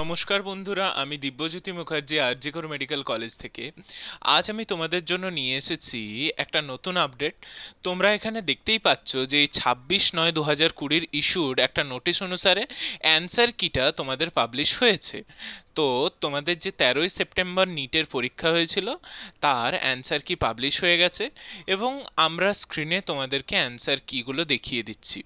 নমস্কার বন্ধুরা আমি দিব্যজ্যোতি মুখার্জি আরজিকর মেডিকেল কলেজ থেকে আজ আমি তোমাদের জন্য নিয়ে এসেছি একটা নতুন আপডেট তোমরা এখানে দেখতেই পাচ্ছ যে এই ছাব্বিশ নয় দু হাজার কুড়ির ইস্যুড একটা নোটিশ অনুসারে অ্যান্সার কিটা তোমাদের পাবলিশ হয়েছে তো তোমাদের যে তেরোই সেপ্টেম্বর নিটের পরীক্ষা হয়েছিল তার অ্যান্সার কি পাবলিশ হয়ে গেছে এবং আমরা স্ক্রিনে তোমাদেরকে অ্যান্সার কিগুলো দেখিয়ে দিচ্ছি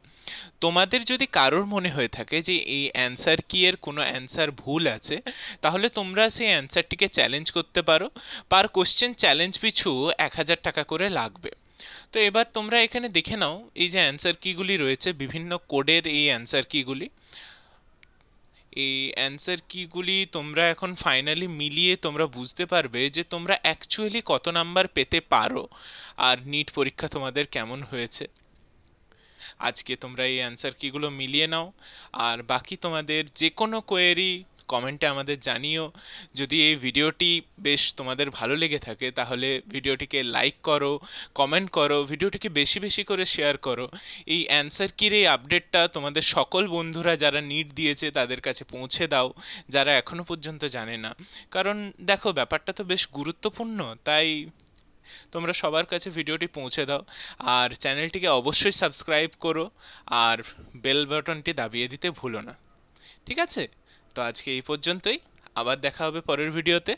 তোমাদের যদি কারোর মনে হয়ে থাকে যে এই অ্যান্সার কি এর কোনো অ্যান্সার ভুল আছে তাহলে তোমরা সেই অ্যান্সারটিকে চ্যালেঞ্জ করতে পারো পার কোশ্চেন চ্যালেঞ্জ পিছু এক হাজার টাকা করে লাগবে তো এবার তোমরা এখানে দেখে নাও এই যে অ্যান্সার কিগুলি রয়েছে বিভিন্ন কোডের এই অ্যান্সার কিগুলি এই অ্যান্সার কিগুলি তোমরা এখন ফাইনালি মিলিয়ে তোমরা বুঝতে পারবে যে তোমরা অ্যাকচুয়ালি কত নাম্বার পেতে পারো আর নিট পরীক্ষা তোমাদের কেমন হয়েছে আজকে তোমরা এই অ্যান্সার কিগুলো মিলিয়ে নাও আর বাকি তোমাদের যে কোনো কোয়েরি কমেন্টে আমাদের জানিও যদি এই ভিডিওটি বেশ তোমাদের ভালো লেগে থাকে তাহলে ভিডিওটিকে লাইক করো কমেন্ট করো ভিডিওটিকে বেশি বেশি করে শেয়ার করো এই অ্যান্সার কির এই আপডেটটা তোমাদের সকল বন্ধুরা যারা নিট দিয়েছে তাদের কাছে পৌঁছে দাও যারা এখনও পর্যন্ত জানে না কারণ দেখো ব্যাপারটা তো বেশ গুরুত্বপূর্ণ তাই তোমরা সবার কাছে ভিডিওটি পৌঁছে দাও আর চ্যানেলটিকে অবশ্যই সাবস্ক্রাইব করো আর বেল বাটনটি দাবিয়ে দিতে ভুলো না ঠিক আছে তো আজকে এই পর্যন্তই আবার দেখা হবে পরের ভিডিওতে